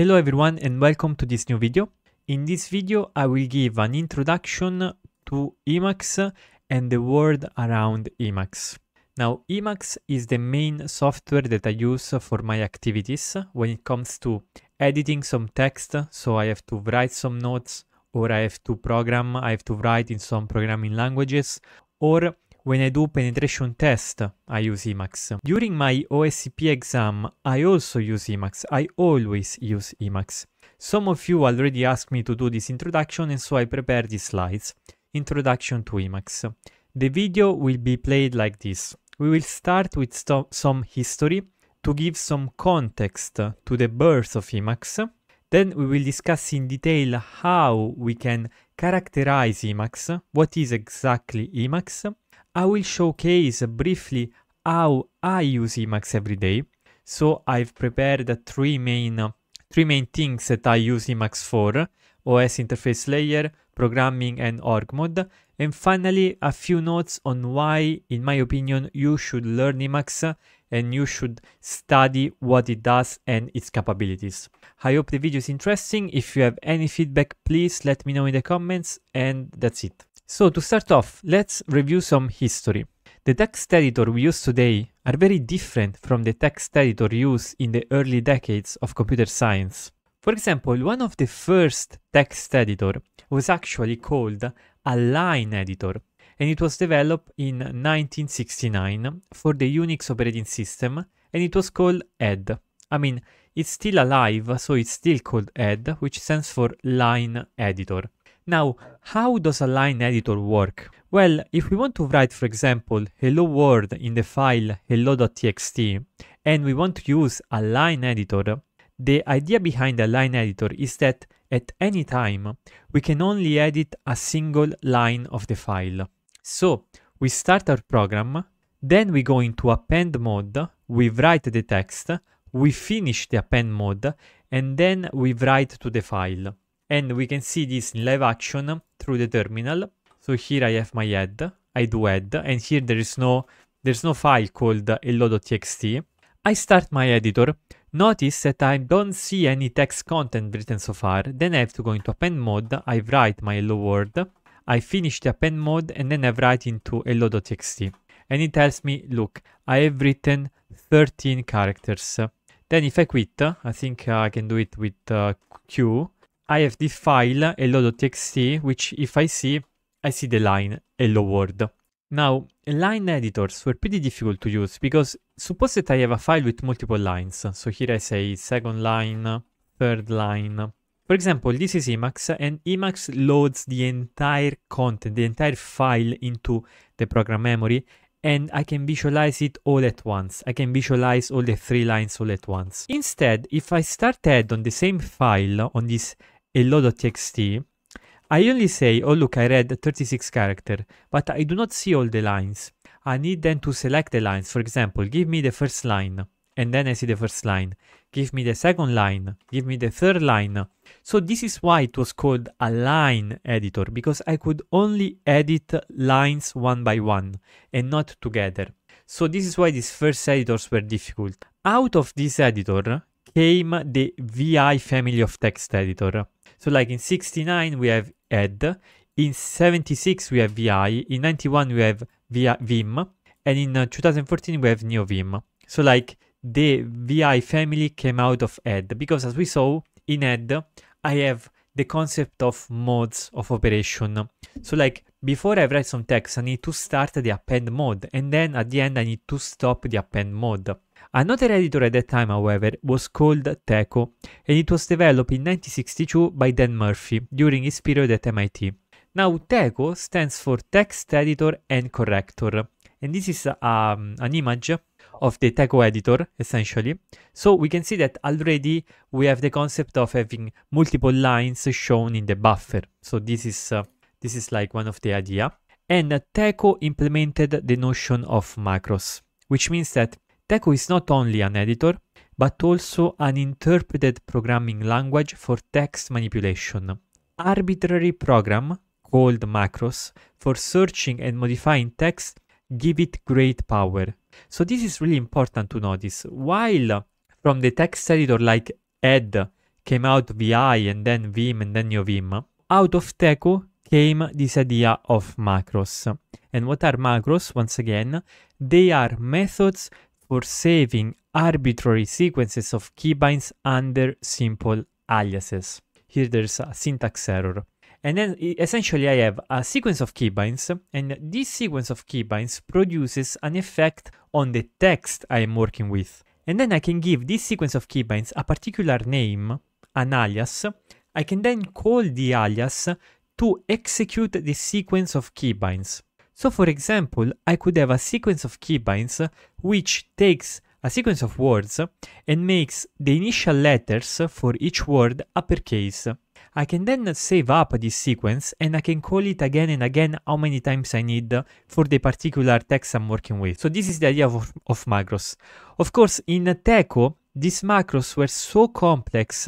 Hello everyone and welcome to this new video. In this video I will give an introduction to Emacs and the world around Emacs. Now Emacs is the main software that I use for my activities when it comes to editing some text, so I have to write some notes or I have to program, I have to write in some programming languages or when I do penetration test, I use Emacs. During my OSCP exam, I also use Emacs. I always use Emacs. Some of you already asked me to do this introduction and so I prepared these slides. Introduction to Emacs. The video will be played like this. We will start with some history to give some context to the birth of Emacs. Then we will discuss in detail how we can characterize Emacs, what is exactly Emacs, I will showcase briefly how I use Emacs every day. So I've prepared three main, three main things that I use Emacs for, OS interface layer, programming and org mode. And finally, a few notes on why, in my opinion, you should learn Emacs and you should study what it does and its capabilities. I hope the video is interesting. If you have any feedback, please let me know in the comments and that's it. So to start off, let's review some history. The text editor we use today are very different from the text editor used in the early decades of computer science. For example, one of the first text editor was actually called a line editor and it was developed in 1969 for the Unix operating system and it was called ED. I mean, it's still alive, so it's still called ED, which stands for line editor. Now, how does a line editor work? Well, if we want to write, for example, hello world in the file hello.txt, and we want to use a line editor, the idea behind a line editor is that at any time, we can only edit a single line of the file. So we start our program, then we go into append mode, we write the text, we finish the append mode, and then we write to the file and we can see this in live action through the terminal. So here I have my head, I do add, and here there is no there's no file called hello.txt. I start my editor. Notice that I don't see any text content written so far. Then I have to go into append mode. I write my hello world. I finish the append mode and then I write into hello.txt. And it tells me, look, I have written 13 characters. Then if I quit, I think uh, I can do it with uh, Q. I have this file hello.txt, which if I see, I see the line hello world. Now, line editors were pretty difficult to use because suppose that I have a file with multiple lines. So here I say second line, third line. For example, this is Emacs and Emacs loads the entire content, the entire file into the program memory and I can visualize it all at once. I can visualize all the three lines all at once. Instead, if I start add on the same file on this a law.txt, I only say, oh look, I read 36 character, but I do not see all the lines. I need then to select the lines. For example, give me the first line, and then I see the first line. Give me the second line, give me the third line. So this is why it was called a line editor, because I could only edit lines one by one and not together. So this is why these first editors were difficult. Out of this editor came the VI family of text editor. So like in 69 we have add, in 76 we have VI, in 91 we have Vim, and in uh, 2014 we have NeoVim. So like the VI family came out of add because as we saw in add I have the concept of modes of operation. So like before I write some text I need to start the append mode and then at the end I need to stop the append mode. Another editor at that time, however, was called Teco, and it was developed in 1962 by Dan Murphy during his period at MIT. Now, Teco stands for Text Editor and Corrector, and this is um, an image of the Teco editor, essentially. So we can see that already we have the concept of having multiple lines shown in the buffer. So this is, uh, this is like one of the idea. And Teco implemented the notion of macros, which means that Deco is not only an editor, but also an interpreted programming language for text manipulation. Arbitrary program called macros for searching and modifying text give it great power. So this is really important to notice. While from the text editor like ed came out vi and then vim and then Neovim, out of Teco came this idea of macros. And what are macros? Once again, they are methods for saving arbitrary sequences of keybinds under simple aliases. Here there's a syntax error. And then essentially I have a sequence of keybinds and this sequence of keybinds produces an effect on the text I am working with. And then I can give this sequence of keybinds a particular name, an alias. I can then call the alias to execute the sequence of keybinds. So for example, I could have a sequence of keybinds which takes a sequence of words and makes the initial letters for each word uppercase. I can then save up this sequence and I can call it again and again how many times I need for the particular text I'm working with. So this is the idea of, of macros. Of course, in Teco, these macros were so complex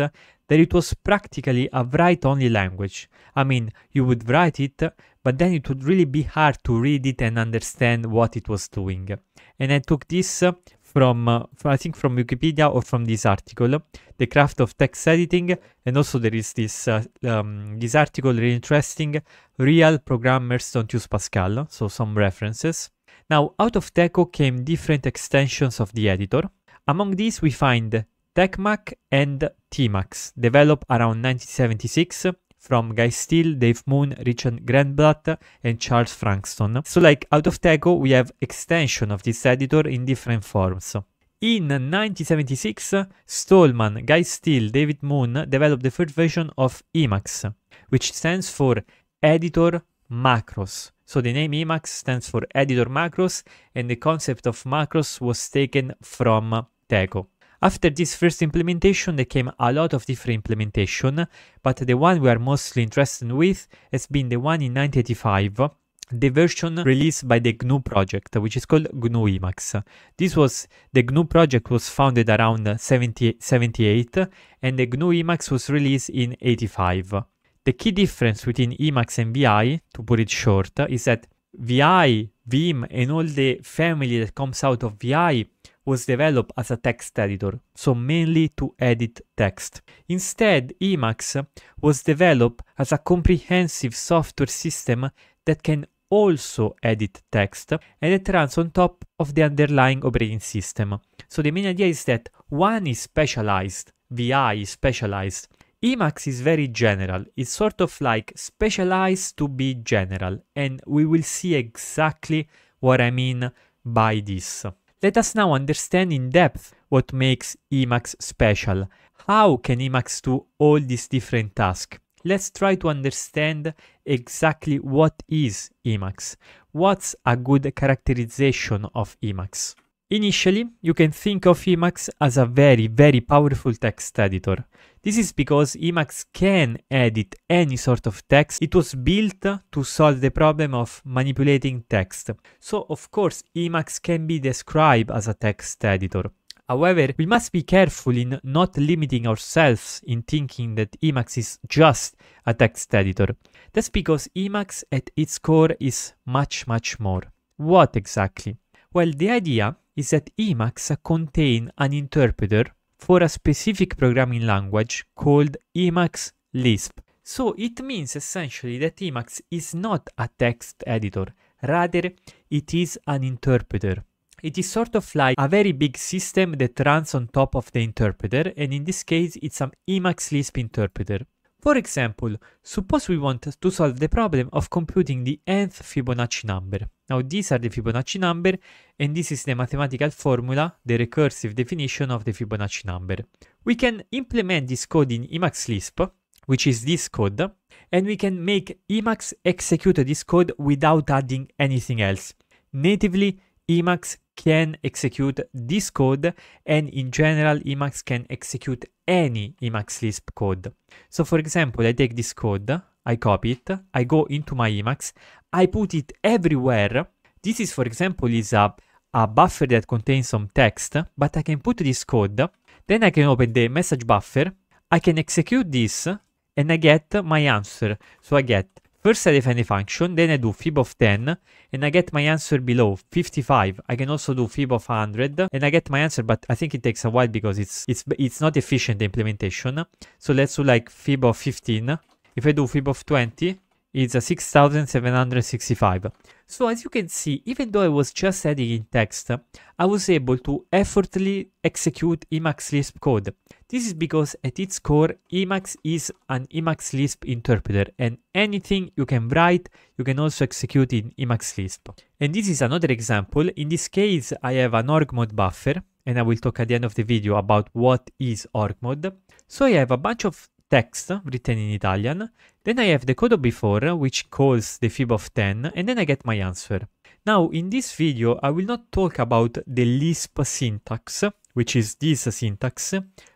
that it was practically a write-only language. I mean, you would write it, but then it would really be hard to read it and understand what it was doing. And I took this from, uh, I think from Wikipedia or from this article, The Craft of Text Editing, and also there is this, uh, um, this article really interesting, Real Programmers Don't Use Pascal, so some references. Now, out of Teco came different extensions of the editor. Among these we find TechMac and TMAX, developed around 1976 from Guy Steele, Dave Moon, Richard Grandblatt, and Charles Frankston. So like out of Teco, we have extension of this editor in different forms. In 1976, Stallman, Guy Steele, David Moon developed the first version of Emacs, which stands for Editor Macros. So the name Emacs stands for Editor Macros, and the concept of macros was taken from Teco. After this first implementation, there came a lot of different implementation, but the one we are mostly interested with has been the one in 1985, the version released by the GNU project, which is called GNU Emacs. This was the GNU project was founded around 70, 78, and the GNU Emacs was released in 85. The key difference between Emacs and VI, to put it short, is that VI, Vim, and all the family that comes out of VI was developed as a text editor, so mainly to edit text. Instead, Emacs was developed as a comprehensive software system that can also edit text and it runs on top of the underlying operating system. So the main idea is that one is specialized, VI is specialized. Emacs is very general, it's sort of like specialized to be general, and we will see exactly what I mean by this. Let us now understand in depth what makes Emacs special. How can Emacs do all these different tasks? Let's try to understand exactly what is Emacs. What's a good characterization of Emacs? Initially, you can think of Emacs as a very, very powerful text editor. This is because Emacs can edit any sort of text. It was built to solve the problem of manipulating text. So of course, Emacs can be described as a text editor. However, we must be careful in not limiting ourselves in thinking that Emacs is just a text editor. That's because Emacs at its core is much, much more. What exactly? Well, the idea is that Emacs contain an interpreter for a specific programming language called Emacs Lisp. So it means essentially that Emacs is not a text editor, rather it is an interpreter. It is sort of like a very big system that runs on top of the interpreter and in this case it's an Emacs Lisp interpreter. For example, suppose we want to solve the problem of computing the nth Fibonacci number. Now these are the Fibonacci number and this is the mathematical formula, the recursive definition of the Fibonacci number. We can implement this code in Emacs Lisp, which is this code, and we can make Emacs execute this code without adding anything else. Natively, Emacs can execute this code and in general Emacs can execute any Emacs Lisp code. So for example, I take this code, I copy it, I go into my Emacs, I put it everywhere. This is for example is a, a buffer that contains some text, but I can put this code, then I can open the message buffer, I can execute this and I get my answer. So I get First I define the function, then I do fib of 10, and I get my answer below 55. I can also do fib of 100, and I get my answer, but I think it takes a while because it's it's it's not efficient, implementation. So let's do like fib of 15. If I do fib of 20, is 6765. So as you can see, even though I was just adding in text, I was able to effortlessly execute Emacs Lisp code. This is because at its core, Emacs is an Emacs Lisp interpreter and anything you can write, you can also execute in Emacs Lisp. And this is another example. In this case, I have an Org mode buffer and I will talk at the end of the video about what is Org mode. So I have a bunch of text written in Italian then I have the code of before, which calls the fib of 10, and then I get my answer. Now, in this video, I will not talk about the Lisp syntax, which is this syntax,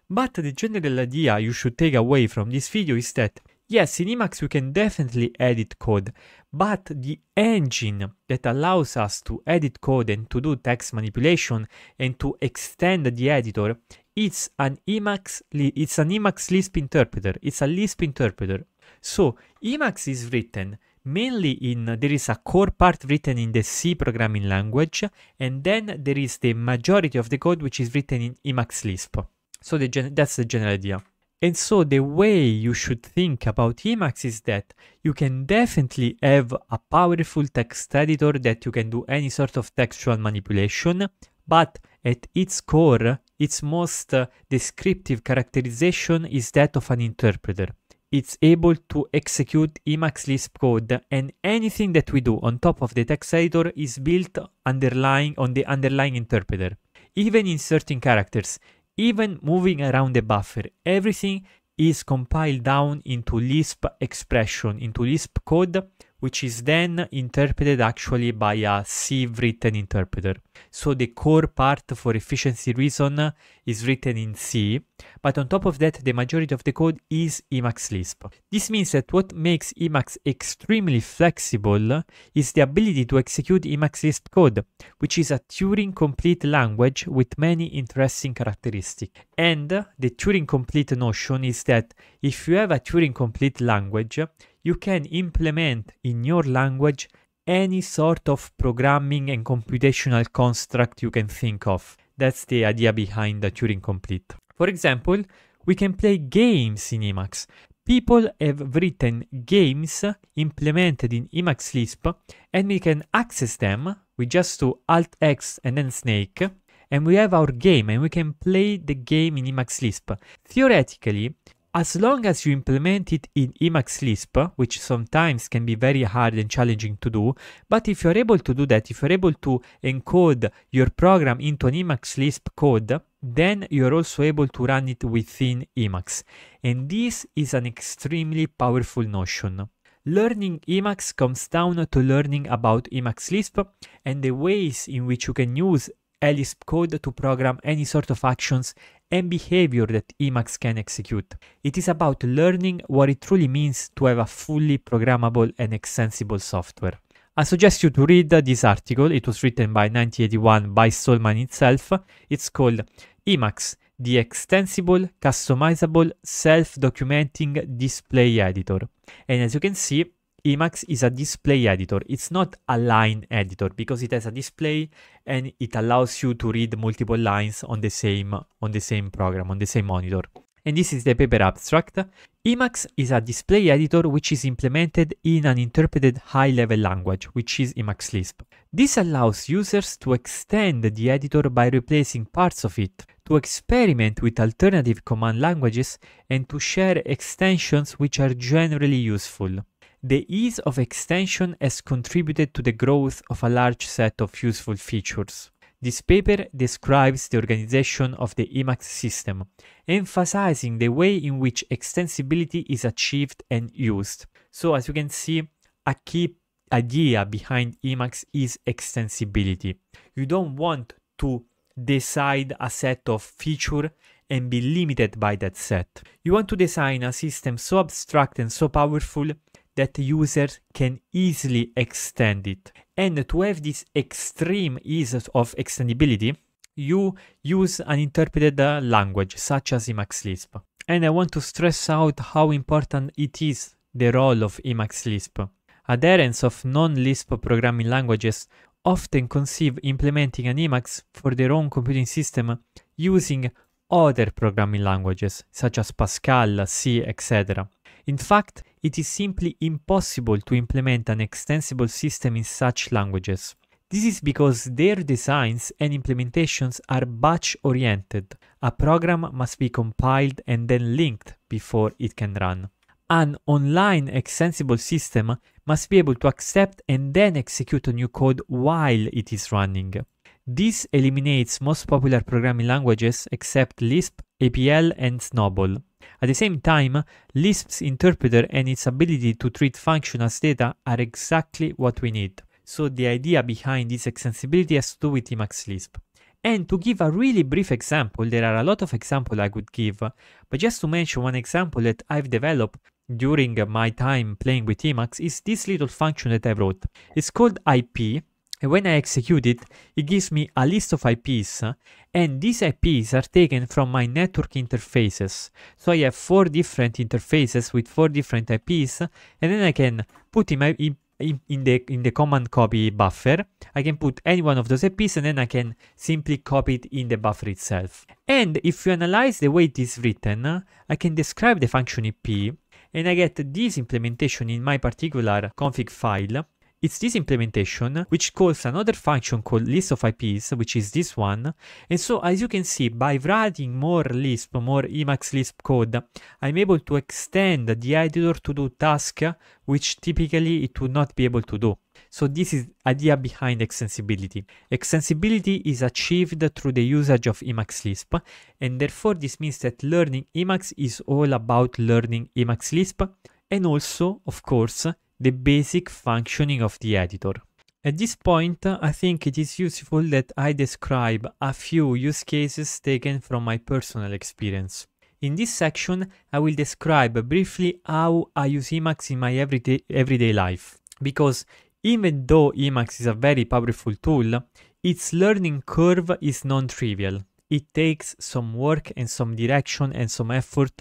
but the general idea you should take away from this video is that, yes, in Emacs we can definitely edit code, but the engine that allows us to edit code and to do text manipulation and to extend the editor, it's an Emacs, it's an Emacs Lisp interpreter, it's a Lisp interpreter. So Emacs is written mainly in, there is a core part written in the C programming language, and then there is the majority of the code which is written in Emacs Lisp. So the that's the general idea. And so the way you should think about Emacs is that you can definitely have a powerful text editor that you can do any sort of textual manipulation, but at its core, its most uh, descriptive characterization is that of an interpreter it's able to execute Emacs Lisp code and anything that we do on top of the text editor is built underlying on the underlying interpreter. Even inserting characters, even moving around the buffer, everything is compiled down into Lisp expression, into Lisp code, which is then interpreted actually by a C written interpreter. So the core part for efficiency reason is written in C, but on top of that, the majority of the code is Emacs Lisp. This means that what makes Emacs extremely flexible is the ability to execute Emacs Lisp code, which is a Turing-complete language with many interesting characteristics. And the Turing-complete notion is that if you have a Turing-complete language, you can implement in your language any sort of programming and computational construct you can think of. That's the idea behind the Turing complete. For example, we can play games in Emacs. People have written games implemented in Emacs Lisp and we can access them. We just do Alt X and then Snake and we have our game and we can play the game in Emacs Lisp. Theoretically, as long as you implement it in Emacs Lisp, which sometimes can be very hard and challenging to do, but if you're able to do that, if you're able to encode your program into an Emacs Lisp code, then you're also able to run it within Emacs. And this is an extremely powerful notion. Learning Emacs comes down to learning about Emacs Lisp and the ways in which you can use Elisp code to program any sort of actions and behavior that Emacs can execute. It is about learning what it truly means to have a fully programmable and extensible software. I suggest you to read this article. It was written by 1981 by Solman itself. It's called Emacs, the extensible, customizable, self-documenting display editor. And as you can see, Emacs is a display editor. It's not a line editor because it has a display and it allows you to read multiple lines on the same on the same program, on the same monitor. And this is the paper abstract. Emacs is a display editor which is implemented in an interpreted high-level language, which is Emacs Lisp. This allows users to extend the editor by replacing parts of it, to experiment with alternative command languages, and to share extensions which are generally useful the ease of extension has contributed to the growth of a large set of useful features. This paper describes the organization of the Emacs system, emphasizing the way in which extensibility is achieved and used. So as you can see, a key idea behind Emacs is extensibility. You don't want to decide a set of feature and be limited by that set. You want to design a system so abstract and so powerful that the users can easily extend it. And to have this extreme ease of extendibility, you use an interpreted uh, language such as Emacs Lisp. And I want to stress out how important it is the role of Emacs Lisp. Adherents of non-Lisp programming languages often conceive implementing an Emacs for their own computing system using other programming languages such as Pascal, C, etc. In fact, it is simply impossible to implement an extensible system in such languages. This is because their designs and implementations are batch oriented. A program must be compiled and then linked before it can run. An online extensible system must be able to accept and then execute a new code while it is running. This eliminates most popular programming languages except Lisp, APL, and Snowball. At the same time, Lisp's interpreter and its ability to treat function as data are exactly what we need. So the idea behind this extensibility has to do with Emacs Lisp. And to give a really brief example, there are a lot of examples I could give, but just to mention one example that I've developed during my time playing with Emacs is this little function that I wrote. It's called IP and when I execute it, it gives me a list of IPs, and these IPs are taken from my network interfaces. So I have four different interfaces with four different IPs, and then I can put in my in, in the in the command copy buffer, I can put any one of those IPs and then I can simply copy it in the buffer itself. And if you analyze the way it is written, I can describe the function IP and I get this implementation in my particular config file it's this implementation which calls another function called list of IPs, which is this one. And so as you can see, by writing more Lisp, more Emacs Lisp code, I'm able to extend the editor to do tasks which typically it would not be able to do. So this is idea behind extensibility. Extensibility is achieved through the usage of Emacs Lisp, and therefore this means that learning Emacs is all about learning Emacs Lisp, and also, of course, the basic functioning of the editor. At this point, I think it is useful that I describe a few use cases taken from my personal experience. In this section, I will describe briefly how I use Emacs in my everyday, everyday life, because even though Emacs is a very powerful tool, its learning curve is non-trivial. It takes some work and some direction and some effort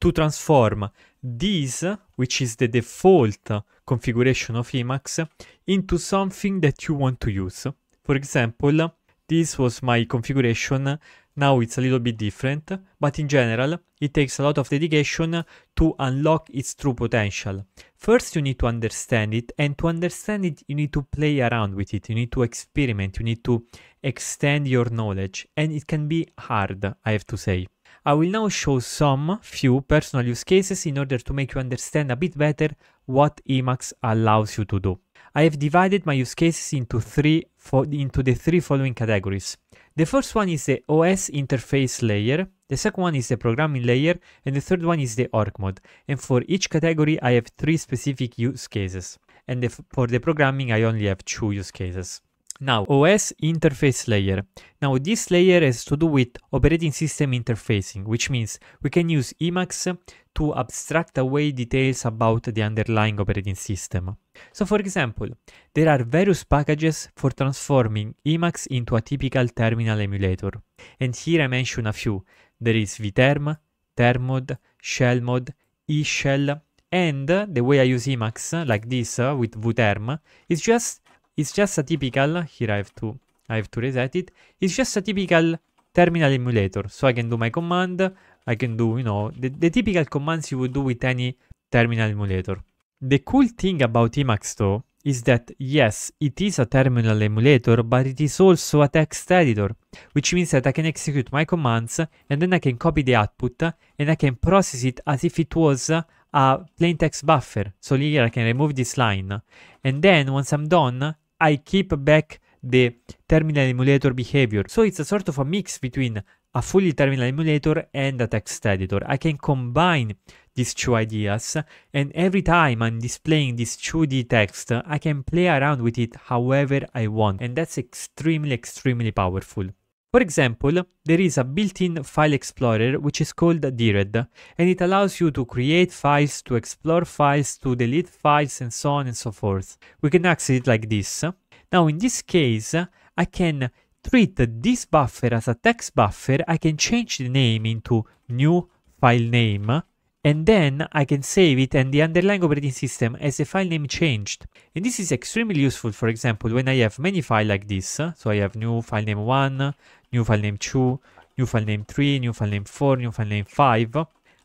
to transform this, which is the default configuration of Emacs, into something that you want to use. For example, this was my configuration. Now it's a little bit different, but in general, it takes a lot of dedication to unlock its true potential. First, you need to understand it, and to understand it, you need to play around with it, you need to experiment, you need to extend your knowledge, and it can be hard, I have to say. I will now show some few personal use cases in order to make you understand a bit better what Emacs allows you to do. I have divided my use cases into three into the three following categories. The first one is the OS interface layer, the second one is the programming layer, and the third one is the org mode. And for each category, I have three specific use cases. And the for the programming, I only have two use cases. Now, OS interface layer. Now, this layer has to do with operating system interfacing, which means we can use Emacs to abstract away details about the underlying operating system. So, for example, there are various packages for transforming Emacs into a typical terminal emulator. And here I mention a few. There is vterm, termod, shellmod, eshell, and the way I use Emacs, like this uh, with vterm, is just it's just a typical, here I have to, I have to reset it. It's just a typical terminal emulator. So I can do my command, I can do, you know, the, the typical commands you would do with any terminal emulator. The cool thing about Emacs though is that yes, it is a terminal emulator, but it is also a text editor, which means that I can execute my commands and then I can copy the output and I can process it as if it was a plain text buffer. So here I can remove this line. And then once I'm done, I keep back the terminal emulator behavior. So it's a sort of a mix between a fully terminal emulator and a text editor. I can combine these two ideas and every time I'm displaying this 2D text, I can play around with it however I want. And that's extremely, extremely powerful. For example, there is a built-in file explorer which is called DRED and it allows you to create files, to explore files, to delete files and so on and so forth. We can access it like this. Now in this case, I can treat this buffer as a text buffer, I can change the name into new file name and then I can save it and the underlying operating system as the file name changed. And this is extremely useful, for example, when I have many files like this. So I have new file name 1, new file name 2, new file name 3, new file name 4, new file name 5.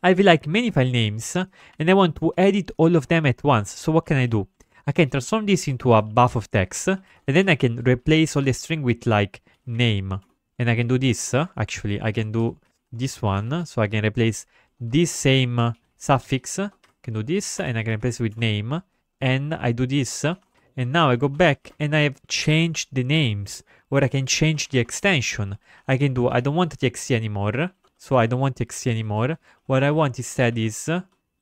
I have like many file names and I want to edit all of them at once. So what can I do? I can transform this into a buff of text and then I can replace all the string with like name. And I can do this actually. I can do this one. So I can replace this same suffix, can do this, and I can replace with name, and I do this, and now I go back and I have changed the names, where I can change the extension. I can do, I don't want txt anymore, so I don't want txt anymore. What I want instead is,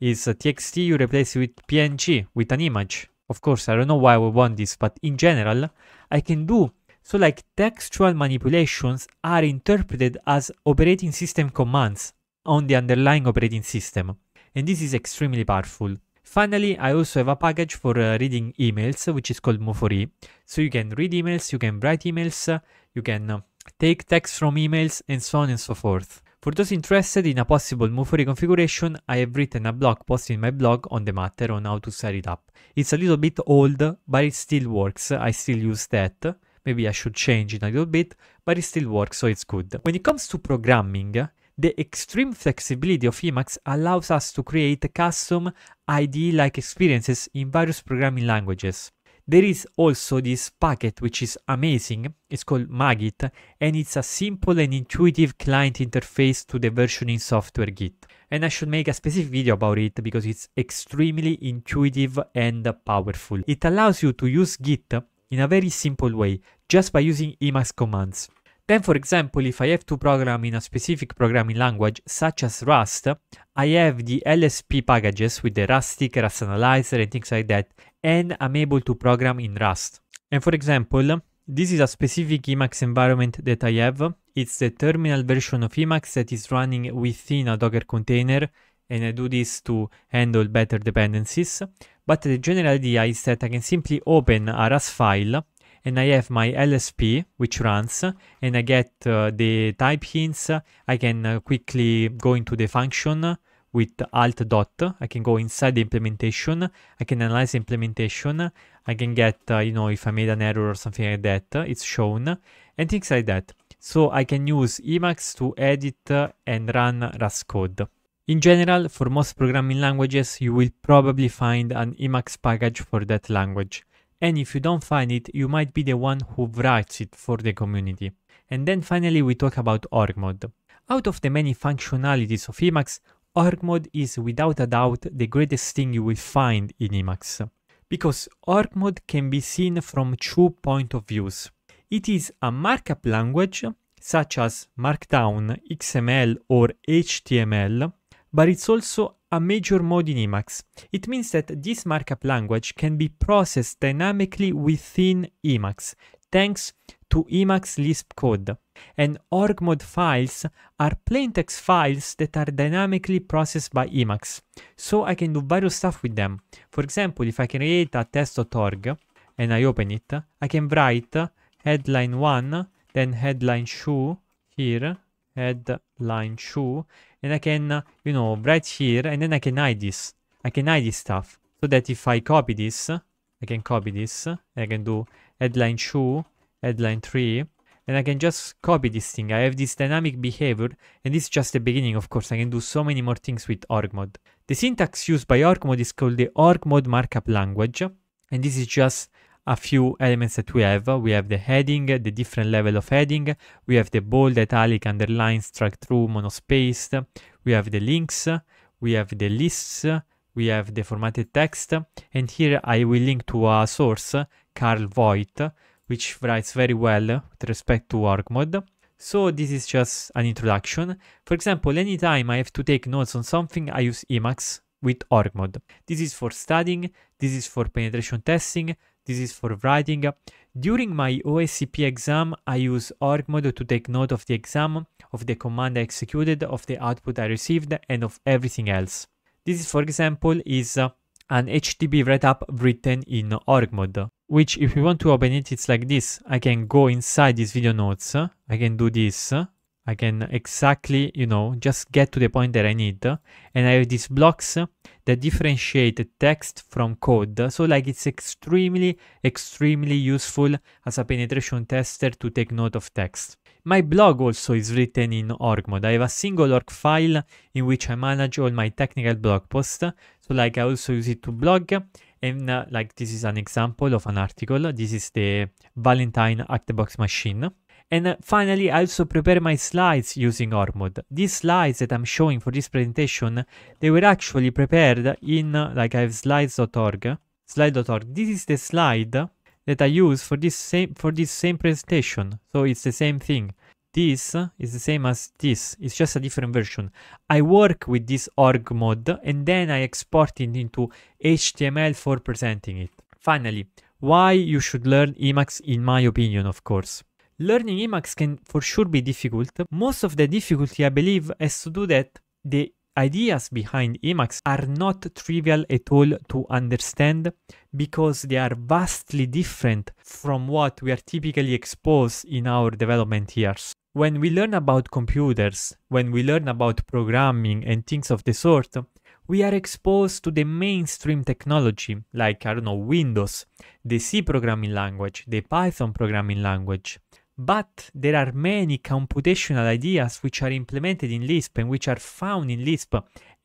is txt you replace with png, with an image. Of course, I don't know why we want this, but in general, I can do so like textual manipulations are interpreted as operating system commands on the underlying operating system, and this is extremely powerful. Finally, I also have a package for uh, reading emails, which is called Mofori. So you can read emails, you can write emails, uh, you can uh, take text from emails, and so on and so forth. For those interested in a possible Mufori configuration, I have written a blog post in my blog on the matter on how to set it up. It's a little bit old, but it still works. I still use that. Maybe I should change it a little bit, but it still works, so it's good. When it comes to programming, the extreme flexibility of Emacs allows us to create custom IDE-like experiences in various programming languages. There is also this packet which is amazing, it's called Magit, and it's a simple and intuitive client interface to the versioning software Git. And I should make a specific video about it because it's extremely intuitive and powerful. It allows you to use Git in a very simple way, just by using Emacs commands. Then for example, if I have to program in a specific programming language such as Rust, I have the LSP packages with the Rustic, Rust Analyzer and things like that, and I'm able to program in Rust. And for example, this is a specific Emacs environment that I have. It's the terminal version of Emacs that is running within a Docker container, and I do this to handle better dependencies. But the general idea is that I can simply open a Rust file and I have my LSP which runs and I get uh, the type hints. I can uh, quickly go into the function with alt dot. I can go inside the implementation. I can analyze implementation. I can get, uh, you know, if I made an error or something like that, uh, it's shown and things like that. So I can use Emacs to edit uh, and run Rust code. In general, for most programming languages, you will probably find an Emacs package for that language. And if you don't find it, you might be the one who writes it for the community. And then finally, we talk about Org mode. Out of the many functionalities of Emacs, Org mode is without a doubt the greatest thing you will find in Emacs. Because Org mode can be seen from two point of views. It is a markup language, such as Markdown, XML or HTML, but it's also a major mode in Emacs. It means that this markup language can be processed dynamically within Emacs, thanks to Emacs Lisp code. And Org mode files are plaintext files that are dynamically processed by Emacs. So I can do various stuff with them. For example, if I create a test.org and I open it, I can write headline 1, then headline two here, headline two and I can, uh, you know, right here, and then I can hide this. I can hide this stuff, so that if I copy this, I can copy this, I can do headline 2, headline 3, and I can just copy this thing. I have this dynamic behavior, and this is just the beginning, of course, I can do so many more things with OrgMod. The syntax used by OrgMod is called the OrgMod markup language, and this is just a few elements that we have. We have the heading, the different level of heading. We have the bold, italic, underline, strike through, monospaced. We have the links. We have the lists. We have the formatted text. And here I will link to a source, Carl Voigt, which writes very well with respect to Org mode. So this is just an introduction. For example, anytime I have to take notes on something, I use Emacs with Org mode. This is for studying, this is for penetration testing, this is for writing. During my OSCP exam, I use Org mode to take note of the exam, of the command I executed, of the output I received, and of everything else. This, is, for example, is uh, an HTTP write-up written in Org mode. which if we want to open it, it's like this. I can go inside this video notes, uh, I can do this, uh, I can exactly, you know, just get to the point that I need. And I have these blocks that differentiate text from code. So like it's extremely, extremely useful as a penetration tester to take note of text. My blog also is written in org mode. I have a single org file in which I manage all my technical blog posts. So like I also use it to blog and uh, like this is an example of an article. This is the Valentine Actbox machine. And uh, finally, I also prepare my slides using Ormod. These slides that I'm showing for this presentation, they were actually prepared in, uh, like I have slides.org, slide.org. This is the slide that I use for this same for this same presentation. So it's the same thing. This is the same as this. It's just a different version. I work with this org mod and then I export it into HTML for presenting it. Finally, why you should learn Emacs in my opinion, of course. Learning Emacs can for sure be difficult. Most of the difficulty, I believe, has to do that the ideas behind Emacs are not trivial at all to understand because they are vastly different from what we are typically exposed in our development years. When we learn about computers, when we learn about programming and things of the sort, we are exposed to the mainstream technology like, I don't know, Windows, the C programming language, the Python programming language. But there are many computational ideas which are implemented in Lisp and which are found in Lisp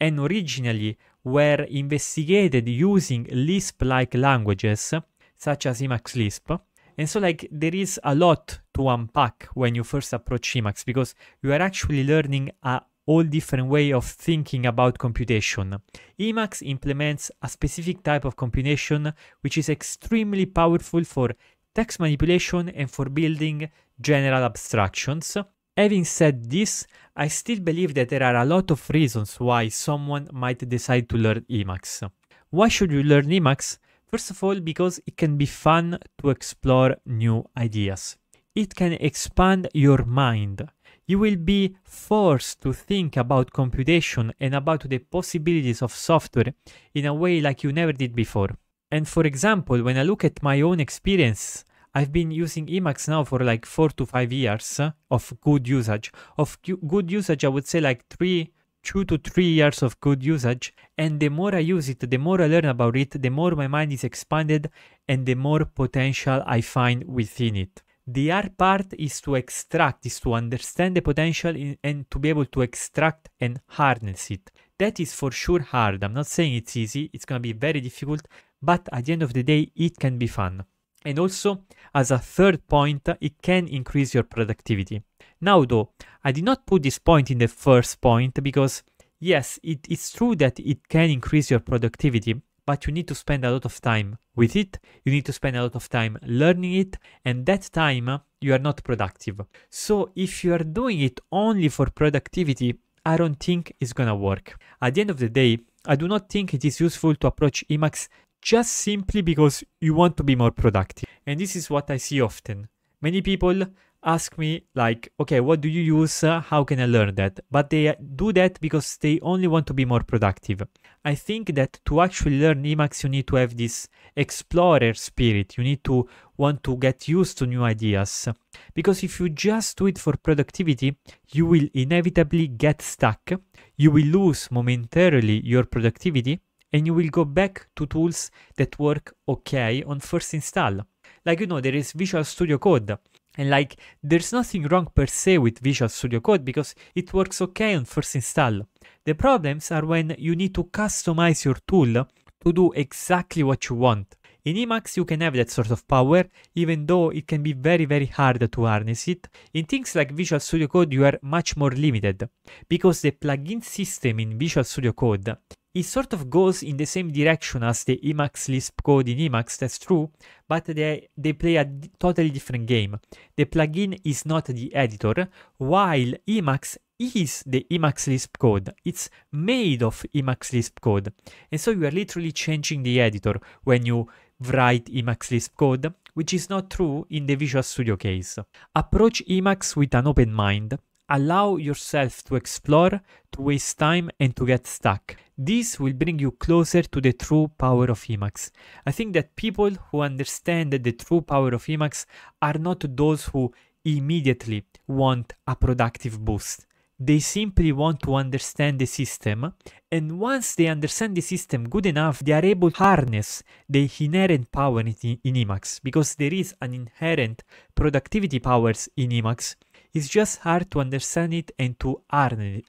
and originally were investigated using Lisp-like languages such as Emacs Lisp. And so like there is a lot to unpack when you first approach Emacs because you are actually learning a whole different way of thinking about computation. Emacs implements a specific type of computation which is extremely powerful for text manipulation and for building general abstractions. Having said this, I still believe that there are a lot of reasons why someone might decide to learn Emacs. Why should you learn Emacs? First of all, because it can be fun to explore new ideas. It can expand your mind. You will be forced to think about computation and about the possibilities of software in a way like you never did before. And for example, when I look at my own experience, I've been using Emacs now for like four to five years of good usage. Of good usage, I would say like three, two to three years of good usage. And the more I use it, the more I learn about it, the more my mind is expanded and the more potential I find within it. The hard part is to extract, is to understand the potential in, and to be able to extract and harness it. That is for sure hard. I'm not saying it's easy, it's gonna be very difficult, but at the end of the day, it can be fun. And also, as a third point, it can increase your productivity. Now, though, I did not put this point in the first point because, yes, it, it's true that it can increase your productivity, but you need to spend a lot of time with it. You need to spend a lot of time learning it, and that time you are not productive. So, if you are doing it only for productivity, I don't think it's gonna work. At the end of the day, I do not think it is useful to approach Emacs just simply because you want to be more productive. And this is what I see often. Many people ask me like, okay, what do you use? How can I learn that? But they do that because they only want to be more productive. I think that to actually learn Emacs, you need to have this explorer spirit. You need to want to get used to new ideas. Because if you just do it for productivity, you will inevitably get stuck. You will lose momentarily your productivity and you will go back to tools that work okay on first install. Like you know, there is Visual Studio Code. And like, there's nothing wrong per se with Visual Studio Code because it works okay on first install. The problems are when you need to customize your tool to do exactly what you want. In Emacs, you can have that sort of power, even though it can be very, very hard to harness it. In things like Visual Studio Code, you are much more limited because the plugin system in Visual Studio Code it sort of goes in the same direction as the Emacs Lisp code in Emacs, that's true, but they, they play a totally different game. The plugin is not the editor, while Emacs is the Emacs Lisp code. It's made of Emacs Lisp code. And so you are literally changing the editor when you write Emacs Lisp code, which is not true in the Visual Studio case. Approach Emacs with an open mind. Allow yourself to explore, to waste time, and to get stuck. This will bring you closer to the true power of Emacs. I think that people who understand the true power of Emacs are not those who immediately want a productive boost. They simply want to understand the system, and once they understand the system good enough, they are able to harness the inherent power in, Emacs because there is an inherent productivity powers in Emacs. It's just hard to understand it and to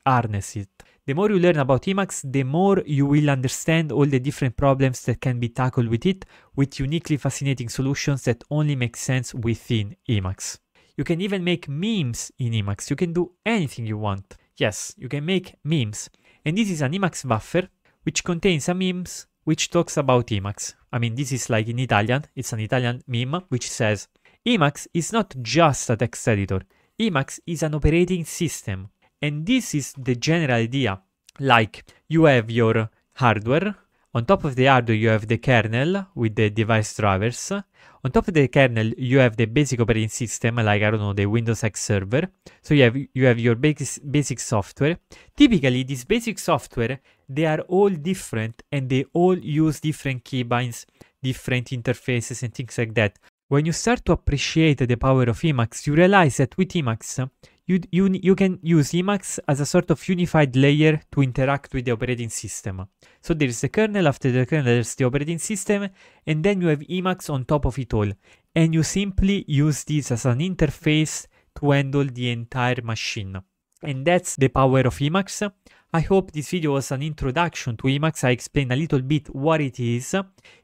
harness it. The more you learn about Emacs, the more you will understand all the different problems that can be tackled with it, with uniquely fascinating solutions that only make sense within Emacs. You can even make memes in Emacs. You can do anything you want. Yes, you can make memes. And this is an Emacs buffer, which contains a memes which talks about Emacs. I mean, this is like in Italian. It's an Italian meme which says, Emacs is not just a text editor. Emacs is an operating system and this is the general idea. Like you have your hardware, on top of the hardware you have the kernel with the device drivers, on top of the kernel you have the basic operating system like I don't know the Windows X server, so you have, you have your basic, basic software. Typically this basic software they are all different and they all use different keybinds, different interfaces and things like that. When you start to appreciate the power of Emacs, you realize that with Emacs you, you, you can use Emacs as a sort of unified layer to interact with the operating system. So there's the kernel, after the kernel there's the operating system, and then you have Emacs on top of it all. And you simply use this as an interface to handle the entire machine. And that's the power of Emacs. I hope this video was an introduction to Emacs. I explained a little bit what it is.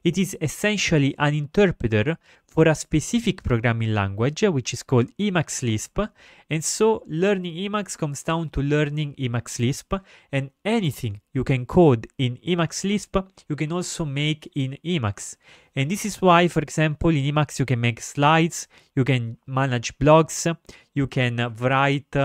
It is essentially an interpreter for a specific programming language, which is called Emacs Lisp. And so learning Emacs comes down to learning Emacs Lisp and anything you can code in Emacs Lisp, you can also make in Emacs. And this is why, for example, in Emacs, you can make slides, you can manage blogs, you can write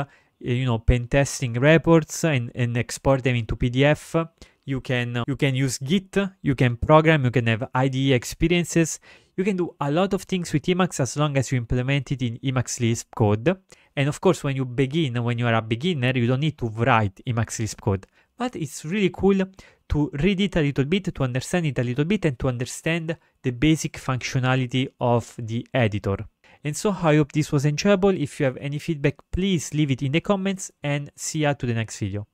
Eh, you know pen testing reports and, and export them into pdf you can you can use git you can program you can have ide experiences you can do a lot of things with emacs as long as you implement it in emacs lisp code and of course when you begin when you are a beginner you don't need to write emacs lisp code but it's really cool to read it a little bit to understand it a little bit and to understand the basic functionality of the editor and so I hope this was enjoyable. If you have any feedback, please leave it in the comments and see ya to the next video.